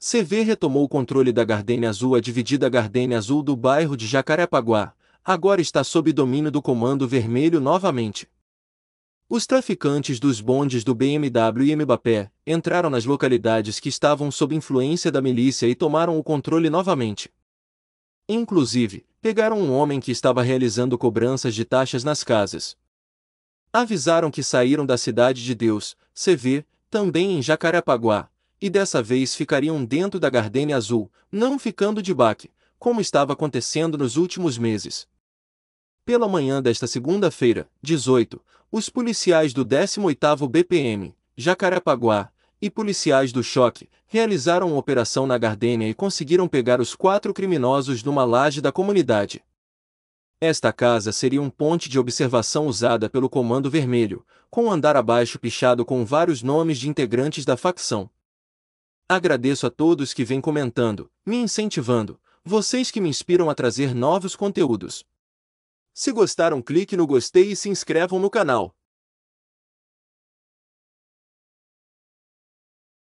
CV retomou o controle da Gardênia Azul. A dividida Gardênia Azul do bairro de Jacarepaguá agora está sob domínio do Comando Vermelho novamente. Os traficantes dos bondes do BMW e Mbappé entraram nas localidades que estavam sob influência da milícia e tomaram o controle novamente. Inclusive, pegaram um homem que estava realizando cobranças de taxas nas casas. Avisaram que saíram da Cidade de Deus, CV, também em Jacarepaguá, e dessa vez ficariam dentro da Gardênia Azul, não ficando de baque, como estava acontecendo nos últimos meses. Pela manhã desta segunda-feira, 18, os policiais do 18º BPM, Jacarepaguá, e policiais do Choque, realizaram uma operação na Gardênia e conseguiram pegar os quatro criminosos numa laje da comunidade. Esta casa seria um ponte de observação usada pelo Comando Vermelho, com um andar abaixo pichado com vários nomes de integrantes da facção. Agradeço a todos que vêm comentando, me incentivando, vocês que me inspiram a trazer novos conteúdos. Se gostaram, clique no gostei e se inscrevam no canal.